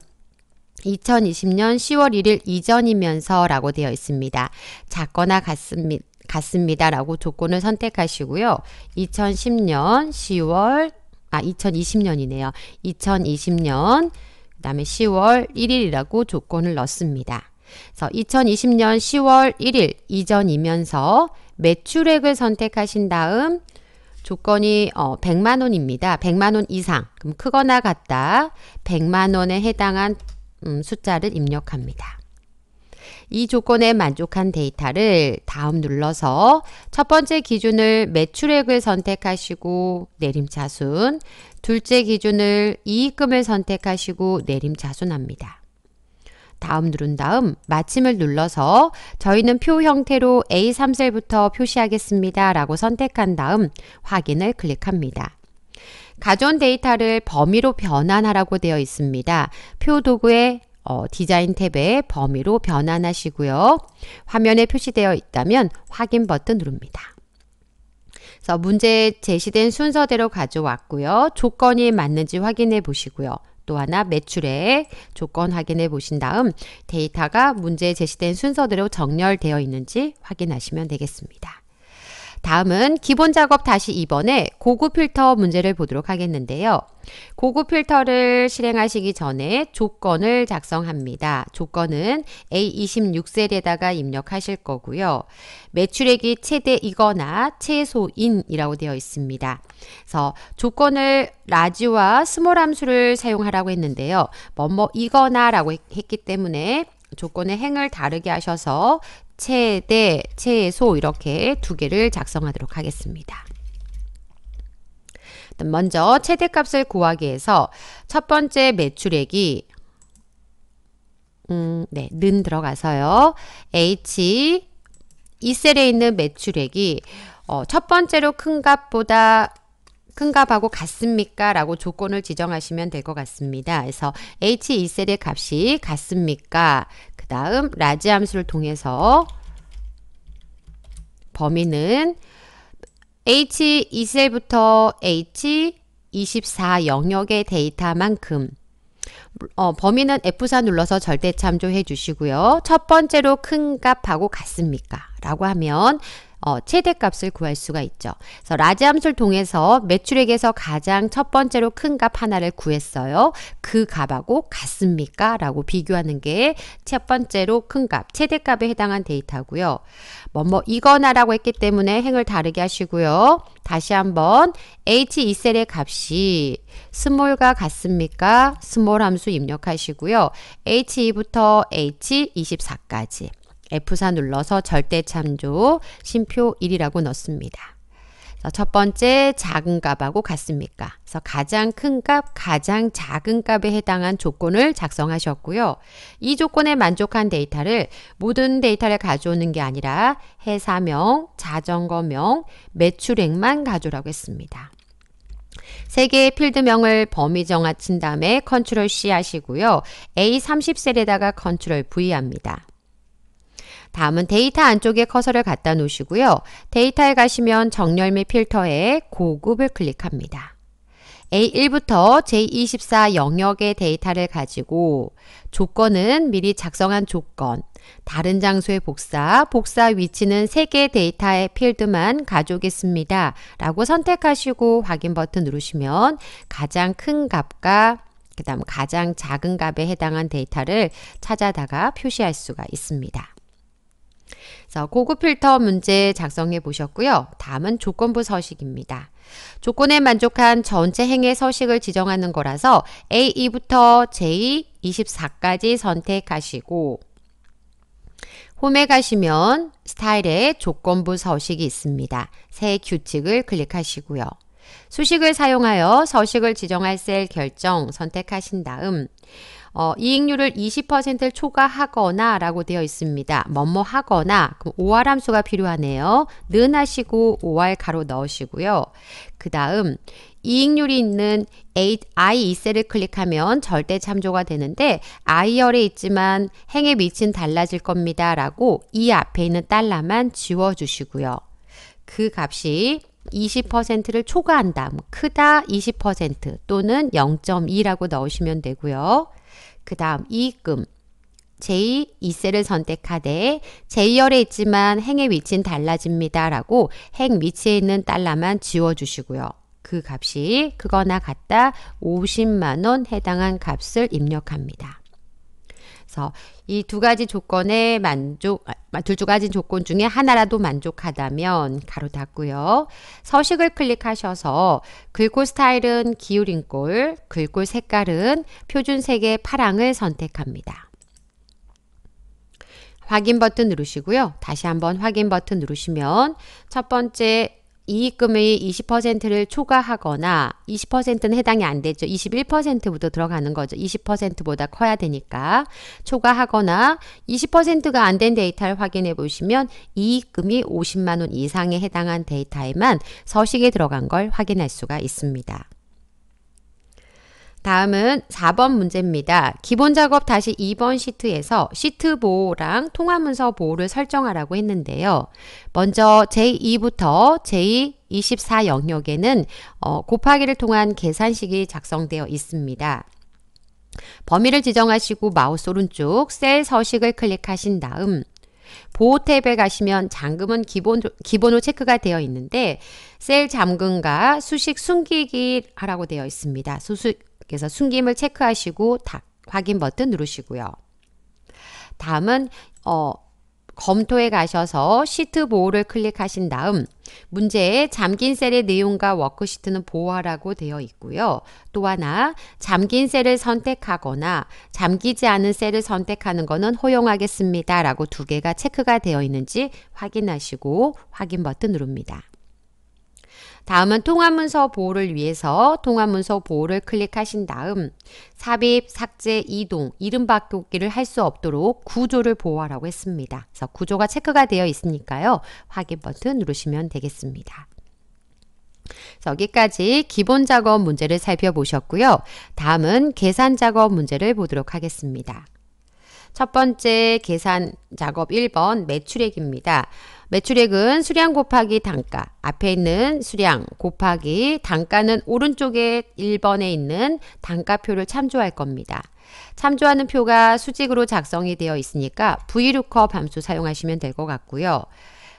2020년 10월 1일 이전이면서 라고 되어 있습니다. 작거나 같습니다. 같습니다라고 조건을 선택하시고요. 2010년 10월 아 2020년이네요. 2020년 그 다음에 10월 1일이라고 조건을 넣습니다. 그래서 2020년 10월 1일 이전이면서 매출액을 선택하신 다음 조건이 어, 100만 원입니다. 100만 원 이상 그럼 크거나 같다 100만 원에 해당한 음, 숫자를 입력합니다. 이 조건에 만족한 데이터를 다음 눌러서 첫 번째 기준을 매출액을 선택하시고 내림차순, 둘째 기준을 이익금을 선택하시고 내림차순합니다. 다음 누른 다음 마침을 눌러서 저희는 표 형태로 A3셀부터 표시하겠습니다 라고 선택한 다음 확인을 클릭합니다. 가져 데이터를 범위로 변환하라고 되어 있습니다. 표 도구에 어, 디자인 탭의 범위로 변환하시고요. 화면에 표시되어 있다면 확인 버튼 누릅니다. 그래서 문제 제시된 순서대로 가져왔고요. 조건이 맞는지 확인해 보시고요. 또 하나 매출액 조건 확인해 보신 다음 데이터가 문제 제시된 순서대로 정렬되어 있는지 확인하시면 되겠습니다. 다음은 기본 작업 다시 2번에 고급 필터 문제를 보도록 하겠는데요. 고급 필터를 실행하시기 전에 조건을 작성합니다. 조건은 A26셀에다가 입력하실 거고요. 매출액이 최대이거나 최소인이라고 되어 있습니다. 그래서 조건을 라지와 스몰 함수를 사용하라고 했는데요. 뭐 뭐이거나 라고 했기 때문에 조건의 행을 다르게 하셔서 최대, 최소 이렇게 두 개를 작성하도록 하겠습니다. 먼저 최대값을 구하기 위해서 첫 번째 매출액이 음, 네, 는 들어가서요. H 이 셀에 있는 매출액이 어, 첫 번째로 큰 값보다 큰 값하고 같습니까? 라고 조건을 지정하시면 될 것 같습니다. 그래서 H2셀의 값이 같습니까? 다음 라지 함수를 통해서 범위는 H2셀부터 H24 영역의 데이터만큼 어, 범위는 F4 눌러서 절대 참조해 주시고요. 첫 번째로 큰 값하고 같습니까? 라고 하면 어, 최대값을 구할 수가 있죠. 그래서 라지 함수를 통해서 매출액에서 가장 첫 번째로 큰 값 하나를 구했어요. 그 값하고 같습니까? 라고 비교하는 게 첫 번째로 큰 값, 최대값에 해당한 데이터고요. 뭐뭐 뭐, 이거나라고 했기 때문에 행을 다르게 하시고요. 다시 한번 H2셀의 값이 스몰과 같습니까? 스몰 함수 입력하시고요. H2부터 H24까지 F4 눌러서 절대 참조 심표 1이라고 넣습니다. 첫 번째 작은 값하고 같습니까? 그래서 가장 큰 값, 가장 작은 값에 해당한 조건을 작성하셨고요. 이 조건에 만족한 데이터를 모든 데이터를 가져오는 게 아니라 해사명, 자전거명, 매출액만 가져오라고 했습니다. 세 개의 필드명을 범위 정하친 다음에 컨트롤 C 하시고요. A30셀에다가 컨트롤 V 합니다. 다음은 데이터 안쪽에 커서를 갖다 놓으시고요. 데이터에 가시면 정렬 및 필터에 고급을 클릭합니다. A1부터 J24 영역의 데이터를 가지고 조건은 미리 작성한 조건, 다른 장소의 복사, 복사 위치는 3개 데이터의 필드만 가져오겠습니다. 라고 선택하시고 확인 버튼 누르시면 가장 큰 값과 그 다음 가장 작은 값에 해당한 데이터를 찾아다가 표시할 수가 있습니다. 그래서 고급 필터 문제 작성해 보셨고요. 다음은 조건부 서식입니다. 조건에 만족한 전체 행의 서식을 지정하는 거라서 A2부터 J24까지 선택하시고 홈에 가시면 스타일에 조건부 서식이 있습니다. 새 규칙을 클릭하시고요. 수식을 사용하여 서식을 지정할 셀 결정 선택하신 다음 어, 이익률을 20%를 초과하거나 라고 되어 있습니다. 뭐뭐 하거나 5할 그 함수가 필요하네요. 는 하시고 5할 가로 넣으시고요. 그 다음 이익률이 있는 i 2셀을 클릭하면 절대 참조가 되는데 i열에 있지만 행의 밑은 달라질 겁니다 라고 이 앞에 있는 달러만 지워주시고요. 그 값이 20%를 초과한다. 크다 20% 또는 0.2라고 넣으시면 되고요. 그 다음 이익금 제2이세를 선택하되 제2열에 있지만 행의 위치는 달라집니다. 라고 행 위치에 있는 달러만 지워주시고요. 그 값이 그거나 같다 50만원 해당한 값을 입력합니다. 그래서 이두 가지 조건에 만족 아, 둘두 가지 조건 중에 하나라도 만족하다면 가로 닫고요. 서식을 클릭하셔서 글꼴 스타일은 기울인 꼴, 글꼴 색깔은 표준색의 파랑을 선택합니다. 확인 버튼 누르시고요. 다시 한번 확인 버튼 누르시면 첫 번째 이익금의 20%를 초과하거나 20%는 해당이 안 되죠. 21%부터 들어가는 거죠. 20%보다 커야 되니까 초과하거나 20%가 안 된 데이터를 확인해 보시면 이익금이 50만원 이상에 해당한 데이터에만 서식에 들어간 걸 확인할 수가 있습니다. 다음은 4번 문제입니다. 기본 작업 다시 2번 시트에서 시트 보호랑 통화 문서 보호를 설정하라고 했는데요. 먼저 제2부터 제24 영역에는 어, 곱하기를 통한 계산식이 작성되어 있습니다. 범위를 지정하시고 마우스 오른쪽 셀 서식을 클릭하신 다음 보호 탭에 가시면 잠금은 기본, 기본으로 체크가 되어 있는데 셀 잠금과 수식 숨기기 하라고 되어 있습니다. 수식, 그래서 숨김을 체크하시고 다, 확인 버튼 누르시고요. 다음은 어, 검토에 가셔서 시트 보호를 클릭하신 다음 문제에 잠긴 셀의 내용과 워크시트는 보호하라고 되어 있고요. 또 하나 잠긴 셀을 선택하거나 잠기지 않은 셀을 선택하는 것은 허용하겠습니다. 라고 두 개가 체크가 되어 있는지 확인하시고 확인 버튼 누릅니다. 다음은 통합문서 보호를 위해서 통합문서 보호를 클릭하신 다음 삽입, 삭제, 이동, 이름 바꾸기를 할 수 없도록 구조를 보호하라고 했습니다. 그래서 구조가 체크가 되어 있으니까요. 확인 버튼 누르시면 되겠습니다. 여기까지 기본 작업 문제를 살펴보셨고요. 다음은 계산 작업 문제를 보도록 하겠습니다. 첫 번째 계산 작업 1번 매출액입니다. 매출액은 수량 곱하기 단가 앞에 있는 수량 곱하기 단가는 오른쪽에 1번에 있는 단가표를 참조할 겁니다. 참조하는 표가 수직으로 작성이 되어 있으니까 VLOOKUP 함수 사용하시면 될 것 같고요.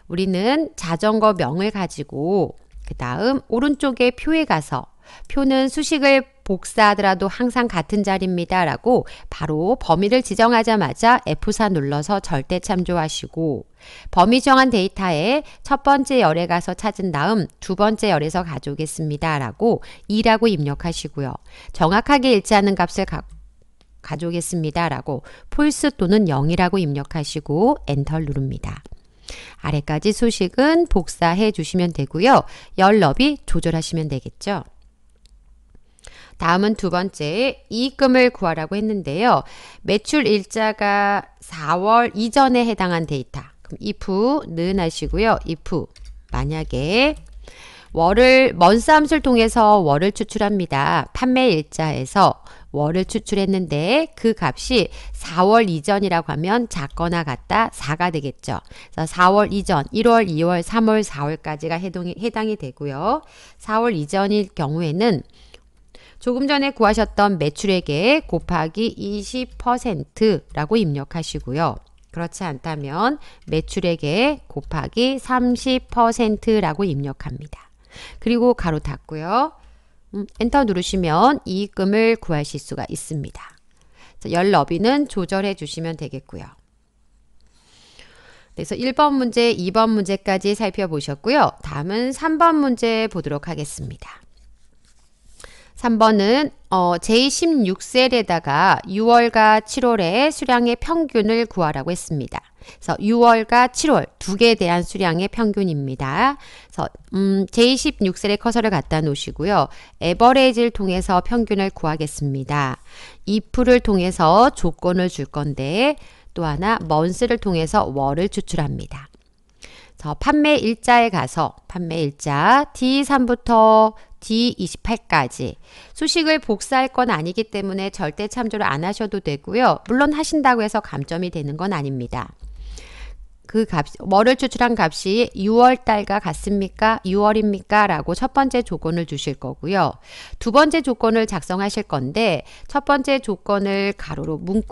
우리는 자전거 명을 가지고 그 다음 오른쪽에 표에 가서 표는 수식을 복사하더라도 항상 같은 자리입니다. 라고 바로 범위를 지정하자마자 F4 눌러서 절대 참조하시고 범위 정한 데이터에 첫 번째 열에 가서 찾은 다음 두 번째 열에서 가져오겠습니다. 라고 2라고 입력하시고요. 정확하게 일치하는 값을 가, 가져오겠습니다. 라고 폴스 또는 0이라고 입력하시고 엔터를 누릅니다. 아래까지 소식은 복사해 주시면 되고요. 열 너비 조절하시면 되겠죠. 다음은 두 번째 이익금을 구하라고 했는데요. 매출 일자가 4월 이전에 해당한 데이터. 그럼 if는 하시고요. if 만약에 월을 먼싸움을 통해서 월을 추출합니다. 판매 일자에서 월을 추출했는데 그 값이 4월 이전이라고 하면 작거나 같다 4가 되겠죠. 그래서 4월 이전 1월, 2월, 3월, 4월까지가 해당이, 해당이 되고요. 4월 이전일 경우에는 조금 전에 구하셨던 매출액에 곱하기 20%라고 입력하시고요. 그렇지 않다면 매출액에 곱하기 30%라고 입력합니다. 그리고 가로 닫고요. 음, 엔터 누르시면 이익금을 구하실 수가 있습니다. 열 너비는 조절해 주시면 되겠고요. 네, 그래서 1번 문제, 2번 문제까지 살펴보셨고요. 다음은 3번 문제 보도록 하겠습니다. 3번은 어, 제16셀에다가 6월과 7월의 수량의 평균을 구하라고 했습니다. 그래서 6월과 7월 두 개에 대한 수량의 평균입니다. 그래서 음, 제26셀에 커서를 갖다 놓으시고요. 에버레이지를 통해서 평균을 구하겠습니다. if를 통해서 조건을 줄 건데 또 하나 먼스를 통해서 월을 추출합니다. 판매 일자에 가서 판매 일자 D3부터 D28까지 수식을 복사할 건 아니기 때문에 절대 참조를 안 하셔도 되고요. 물론 하신다고 해서 감점이 되는 건 아닙니다. 그 값, 월을 추출한 값이 6월달과 같습니까? 6월입니까? 라고 첫 번째 조건을 주실 거고요. 두 번째 조건을 작성하실 건데 첫 번째 조건을 가로로 묶,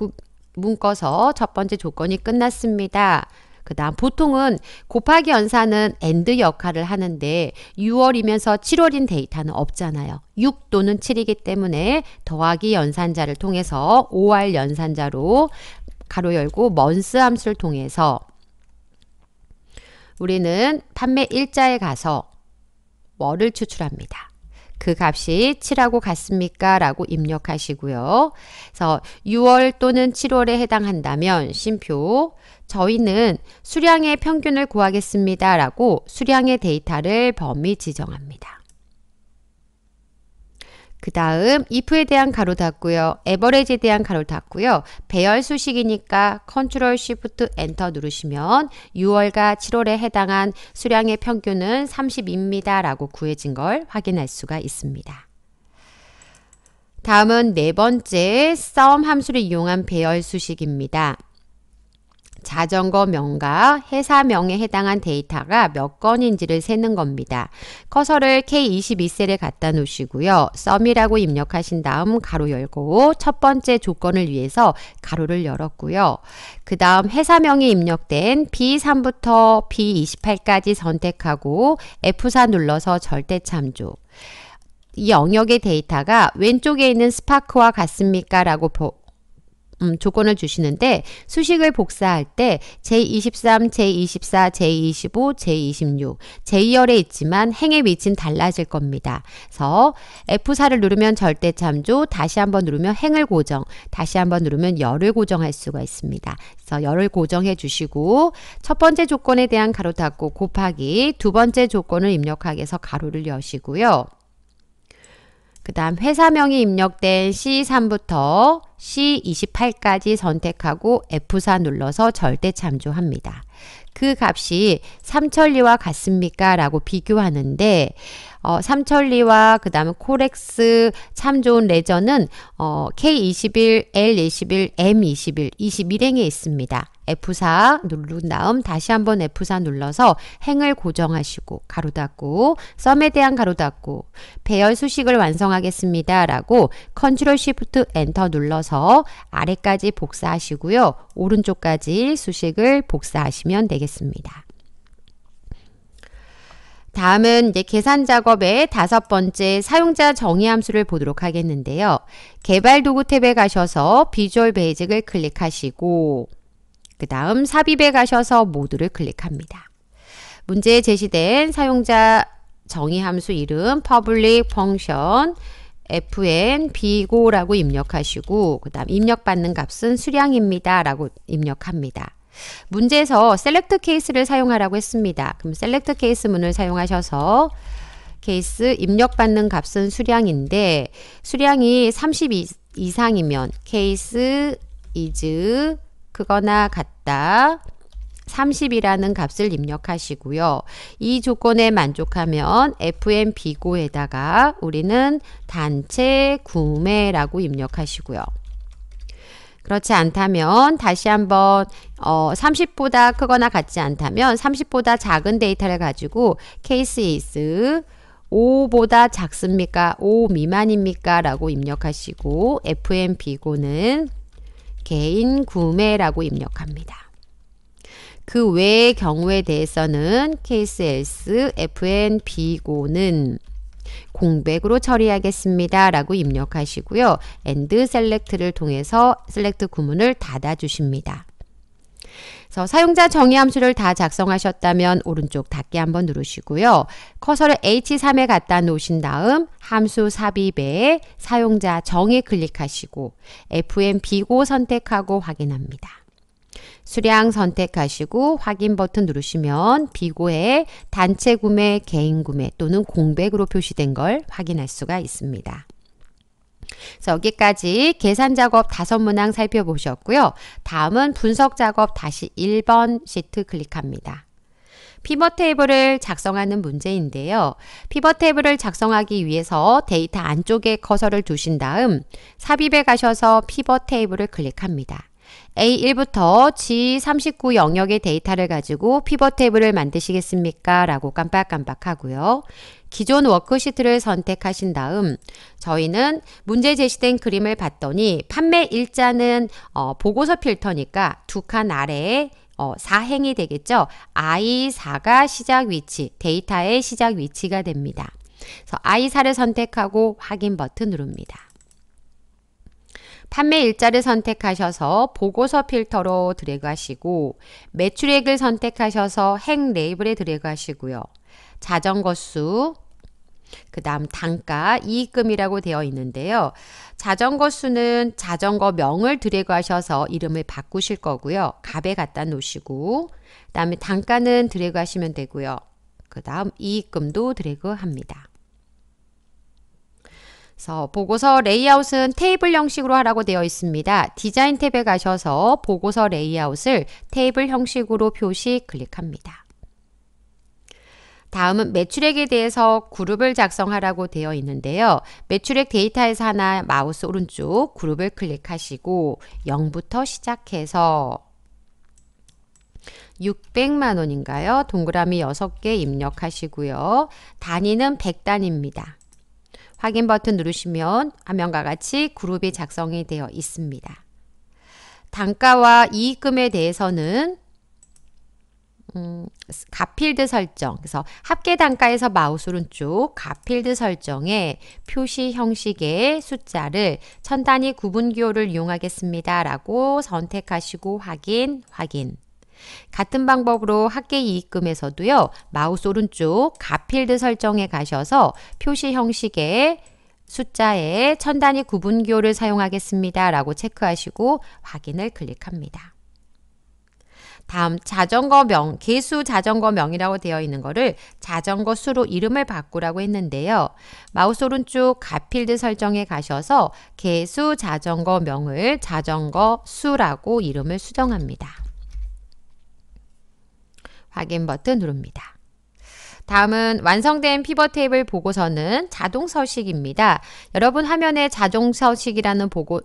묶어서 첫 번째 조건이 끝났습니다. 그 다음 보통은 곱하기 연산은 AND 역할을 하는데 6월이면서 7월인 데이터는 없잖아요. 6 또는 7이기 때문에 더하기 연산자를 통해서 5알 연산자로 가로 열고 먼스 함수를 통해서 우리는 판매 일자에 가서 월을 추출합니다. 그 값이 7하고 같습니까? 라고 입력하시고요. 그래서 6월 또는 7월에 해당한다면 심표 저희는 수량의 평균을 구하겠습니다. 라고 수량의 데이터를 범위 지정합니다. 그 다음 if에 대한 가로 닫고요. a v e r a g e 에 대한 가로 닫고요. 배열 수식이니까 컨트롤 쉬프트 엔터 누르시면 6월과 7월에 해당한 수량의 평균은 30입니다. 라고 구해진 걸 확인할 수가 있습니다. 다음은 네 번째 sum 함수를 이용한 배열 수식입니다. 자전거 명과 회사명에 해당한 데이터가 몇 건인지를 세는 겁니다. 커서를 K22셀에 갖다 놓으시고요. 썸이라고 입력하신 다음 가로 열고 첫 번째 조건을 위해서 가로를 열었고요. 그 다음 회사명이 입력된 B3부터 B28까지 선택하고 F4 눌러서 절대참조 이 영역의 데이터가 왼쪽에 있는 스파크와 같습니까? 라고 음, 조건을 주시는데 수식을 복사할 때 제23, 제24, 제25, 제26, 제2열에 있지만 행의 위치는 달라질 겁니다. 그래서 F4를 누르면 절대 참조, 다시 한번 누르면 행을 고정, 다시 한번 누르면 열을 고정할 수가 있습니다. 그래서 열을 고정해 주시고 첫 번째 조건에 대한 가로 닫고 곱하기 두 번째 조건을 입력하기 해서 가로를 여시고요. 그 다음 회사명이 입력된 C3부터 C28까지 선택하고 F4 눌러서 절대 참조합니다. 그 값이 삼천리와 같습니까? 라고 비교하는데 어, 삼천리와 그 다음에 코렉스 참 좋은 레저는 어, K21, L21, M21, 21행에 있습니다. F4 누른 다음 다시 한번 F4 눌러서 행을 고정하시고 가로 닫고 썸에 대한 가로 닫고 배열 수식을 완성하겠습니다. 라고 컨트롤 쉬프트 엔터 눌러서 아래까지 복사하시고요. 오른쪽까지 수식을 복사하시면 되겠습니다. 다음은 이제 계산 작업의 다섯 번째 사용자 정의 함수를 보도록 하겠는데요. 개발 도구 탭에 가셔서 비주얼 베이직을 클릭하시고 그 다음 삽입에 가셔서 모두를 클릭합니다. 문제에 제시된 사용자 정의 함수 이름 public function fn 비고라고 입력하시고 그 다음 입력받는 값은 수량입니다 라고 입력합니다. 문제에서 셀렉트 케이스를 사용하라고 했습니다. 그럼 셀렉트 케이스 문을 사용하셔서 케이스 입력받는 값은 수량인데 수량이 3 0 이상이면 케이스 is 그거나 같다 30이라는 값을 입력하시고요. 이 조건에 만족하면 FM비고에다가 우리는 단체 구매라고 입력하시고요. 그렇지 않다면 다시 한번 어, 30보다 크거나 같지 않다면 30보다 작은 데이터를 가지고 케이스 이스 5보다 작습니까? 5 미만입니까? 라고 입력하시고 FMB고는 개인 구매라고 입력합니다. 그 외의 경우에 대해서는 케이스 S, FNB고는 공백으로 처리하겠습니다. 라고 입력하시고요. and select를 통해서 select 구문을 닫아주십니다. 그래서 사용자 정의 함수를 다 작성하셨다면 오른쪽 닫기 한번 누르시고요. 커서를 H3에 갖다 놓으신 다음 함수 삽입에 사용자 정의 클릭하시고 f n 비고 선택하고 확인합니다. 수량 선택하시고 확인 버튼 누르시면 비고에 단체 구매, 개인 구매 또는 공백으로 표시된 걸 확인할 수가 있습니다. 여기까지 계산 작업 다섯 문항 살펴보셨고요. 다음은 분석 작업 다시 1번 시트 클릭합니다. 피벗 테이블을 작성하는 문제인데요. 피벗 테이블을 작성하기 위해서 데이터 안쪽에 커서를 두신 다음 삽입에 가셔서 피벗 테이블을 클릭합니다. A1부터 G39 영역의 데이터를 가지고 피벗 테이블을 만드시겠습니까? 라고 깜빡깜빡 하고요. 기존 워크시트를 선택하신 다음 저희는 문제 제시된 그림을 봤더니 판매 일자는 어, 보고서 필터니까 두 칸 아래에 어, 4행이 되겠죠. I4가 시작 위치, 데이터의 시작 위치가 됩니다. 그래서 I4를 선택하고 확인 버튼 누릅니다. 판매 일자를 선택하셔서 보고서 필터로 드래그 하시고 매출액을 선택하셔서 행 레이블에 드래그 하시고요. 자전거 수, 그 다음 단가, 이익금이라고 되어 있는데요. 자전거 수는 자전거 명을 드래그 하셔서 이름을 바꾸실 거고요. 값에 갖다 놓으시고 그 다음에 단가는 드래그 하시면 되고요. 그 다음 이익금도 드래그 합니다. 그래서 보고서 레이아웃은 테이블 형식으로 하라고 되어 있습니다. 디자인 탭에 가셔서 보고서 레이아웃을 테이블 형식으로 표시 클릭합니다. 다음은 매출액에 대해서 그룹을 작성하라고 되어 있는데요. 매출액 데이터에서 하나 마우스 오른쪽 그룹을 클릭하시고 0부터 시작해서 600만원인가요? 동그라미 6개 입력하시고요. 단위는 100단입니다. 확인 버튼 누르시면 화면과 같이 그룹이 작성이 되어 있습니다. 단가와 이익금에 대해서는 음, 가필드 설정 그래서 합계 단가에서 마우스 오른쪽 가필드 설정에 표시 형식의 숫자를 천 단위 구분 기호를 이용하겠습니다 라고 선택하시고 확인 확인 같은 방법으로 학계 이익금에서도요. 마우스 오른쪽 가필드 설정에 가셔서 표시 형식의 숫자에 천 단위 구분기호를 사용하겠습니다. 라고 체크하시고 확인을 클릭합니다. 다음 자전거 명, 개수 자전거 명이라고 되어 있는 거를 자전거 수로 이름을 바꾸라고 했는데요. 마우스 오른쪽 가필드 설정에 가셔서 개수 자전거 명을 자전거 수라고 이름을 수정합니다. 확인 버튼 누릅니다. 다음은 완성된 피벗 테이블 보고서는 자동 서식입니다. 여러분 화면에 자동 서식이라는 보고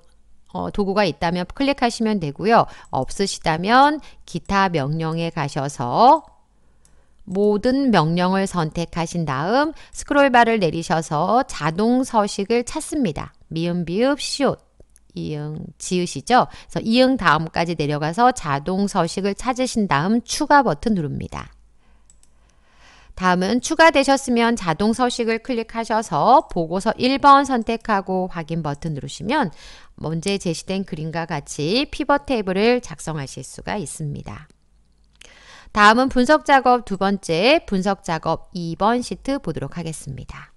어, 도구가 있다면 클릭하시면 되고요. 없으시다면 기타 명령에 가셔서 모든 명령을 선택하신 다음 스크롤바를 내리셔서 자동 서식을 찾습니다. 미음비읍 시옷 이응 지으시죠. 그래서 이응 다음까지 내려가서 자동 서식을 찾으신 다음 추가 버튼 누릅니다. 다음은 추가되셨으면 자동 서식을 클릭하셔서 보고서 1번 선택하고 확인 버튼 누르시면 문제 제시된 그림과 같이 피벗 테이블을 작성하실 수가 있습니다. 다음은 분석 작업 두 번째 분석 작업 2번 시트 보도록 하겠습니다.